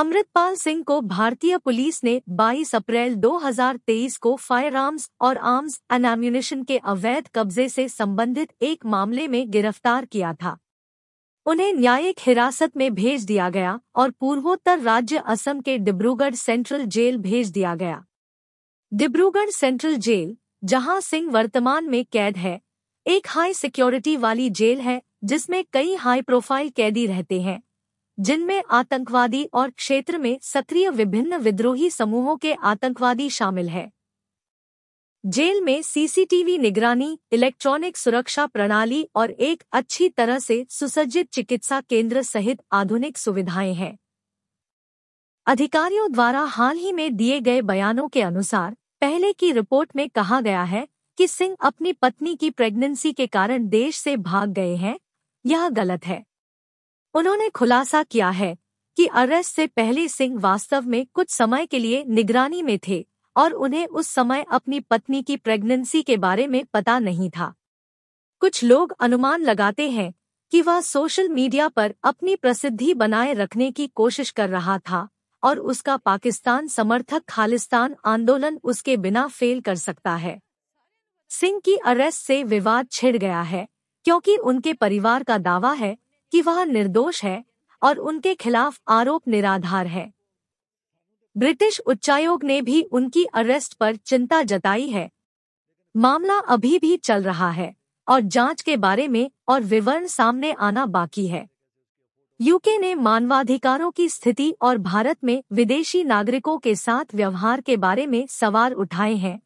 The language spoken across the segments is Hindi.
अमृतपाल सिंह को भारतीय पुलिस ने 22 अप्रैल 2023 को फायर आर्म्स और आर्म्स एनाम्यूनिशन के अवैध कब्जे से संबंधित एक मामले में गिरफ्तार किया था उन्हें न्यायिक हिरासत में भेज दिया गया और पूर्वोत्तर राज्य असम के डिब्रूगढ़ सेंट्रल जेल भेज दिया गया डिब्रूगढ़ सेंट्रल जेल जहां सिंह वर्तमान में कैद है एक हाई सिक्योरिटी वाली जेल है जिसमें कई हाई प्रोफाइल कैदी रहते हैं जिनमें आतंकवादी और क्षेत्र में सक्रिय विभिन्न विद्रोही समूहों के आतंकवादी शामिल हैं जेल में सीसीटीवी निगरानी इलेक्ट्रॉनिक सुरक्षा प्रणाली और एक अच्छी तरह से सुसज्जित चिकित्सा केंद्र सहित आधुनिक सुविधाएं हैं अधिकारियों द्वारा हाल ही में दिए गए बयानों के अनुसार पहले की रिपोर्ट में कहा गया है कि सिंह अपनी पत्नी की प्रेगनेंसी के कारण देश से भाग गए हैं यह गलत है उन्होंने खुलासा किया है कि अरेस्ट से पहले सिंह वास्तव में कुछ समय के लिए निगरानी में थे और उन्हें उस समय अपनी पत्नी की प्रेगनेंसी के बारे में पता नहीं था कुछ लोग अनुमान लगाते हैं कि वह सोशल मीडिया पर अपनी प्रसिद्धि बनाए रखने की कोशिश कर रहा था और उसका पाकिस्तान समर्थक खालिस्तान आंदोलन उसके बिना फेल कर सकता है सिंह की अरेस्ट से विवाद छिड़ गया है क्योंकि उनके परिवार का दावा है कि वह निर्दोष है और उनके खिलाफ आरोप निराधार है ब्रिटिश उच्चायोग ने भी उनकी अरेस्ट पर चिंता जताई है मामला अभी भी चल रहा है और जांच के बारे में और विवरण सामने आना बाकी है यूके ने मानवाधिकारों की स्थिति और भारत में विदेशी नागरिकों के साथ व्यवहार के बारे में सवाल उठाए हैं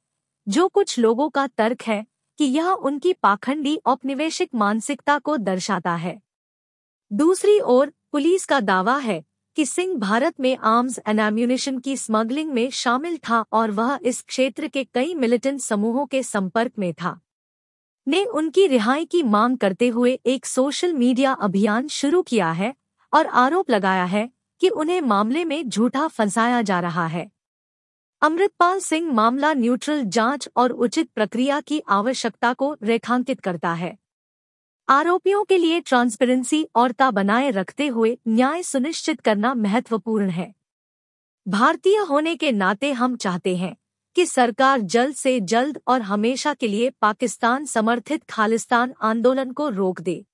जो कुछ लोगों का तर्क है कि यह उनकी पाखंडी औपनिवेशिक मानसिकता को दर्शाता है दूसरी ओर पुलिस का दावा है कि सिंह भारत में आर्म्स एंड एम्यूनिशन की स्मगलिंग में शामिल था और वह इस क्षेत्र के कई मिलिटेंट समूहों के संपर्क में था ने उनकी रिहाई की मांग करते हुए एक सोशल मीडिया अभियान शुरू किया है और आरोप लगाया है कि उन्हें मामले में झूठा फंसाया जा रहा है अमृतपाल सिंह मामला न्यूट्रल जांच और उचित प्रक्रिया की आवश्यकता को रेखांकित करता है आरोपियों के लिए ट्रांसपेरेंसी और ता बनाए रखते हुए न्याय सुनिश्चित करना महत्वपूर्ण है भारतीय होने के नाते हम चाहते हैं कि सरकार जल्द से जल्द और हमेशा के लिए पाकिस्तान समर्थित खालिस्तान आंदोलन को रोक दे